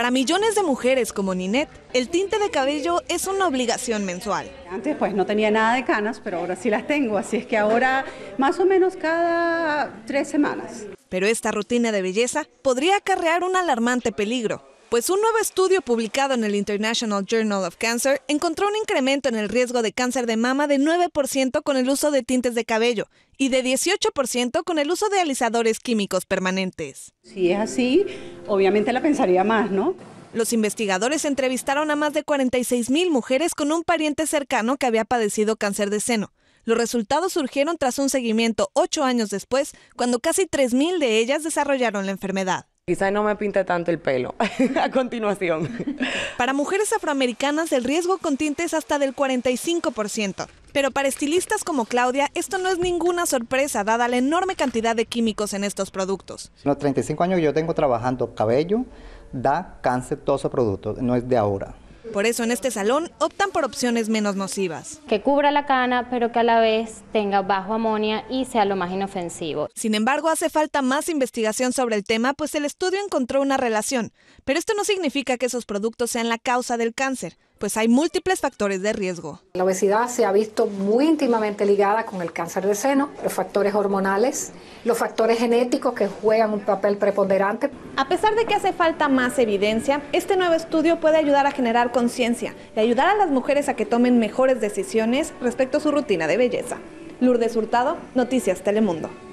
Para millones de mujeres como Ninette, el tinte de cabello es una obligación mensual. Antes pues no tenía nada de canas, pero ahora sí las tengo, así es que ahora más o menos cada tres semanas. Pero esta rutina de belleza podría acarrear un alarmante peligro, pues un nuevo estudio publicado en el International Journal of Cancer encontró un incremento en el riesgo de cáncer de mama de 9% con el uso de tintes de cabello y de 18% con el uso de alisadores químicos permanentes. Si es así, obviamente la pensaría más, ¿no? Los investigadores entrevistaron a más de 46 mil mujeres con un pariente cercano que había padecido cáncer de seno. Los resultados surgieron tras un seguimiento ocho años después, cuando casi 3.000 de ellas desarrollaron la enfermedad quizás no me pinte tanto el pelo a continuación. Para mujeres afroamericanas el riesgo con tintes es hasta del 45%. Pero para estilistas como Claudia, esto no es ninguna sorpresa, dada la enorme cantidad de químicos en estos productos. Los 35 años que yo tengo trabajando cabello da cáncer todos esos productos, no es de ahora. Por eso en este salón optan por opciones menos nocivas. Que cubra la cana, pero que a la vez tenga bajo amonia y sea lo más inofensivo. Sin embargo, hace falta más investigación sobre el tema, pues el estudio encontró una relación. Pero esto no significa que esos productos sean la causa del cáncer pues hay múltiples factores de riesgo. La obesidad se ha visto muy íntimamente ligada con el cáncer de seno, los factores hormonales, los factores genéticos que juegan un papel preponderante. A pesar de que hace falta más evidencia, este nuevo estudio puede ayudar a generar conciencia y ayudar a las mujeres a que tomen mejores decisiones respecto a su rutina de belleza. Lourdes Hurtado, Noticias Telemundo.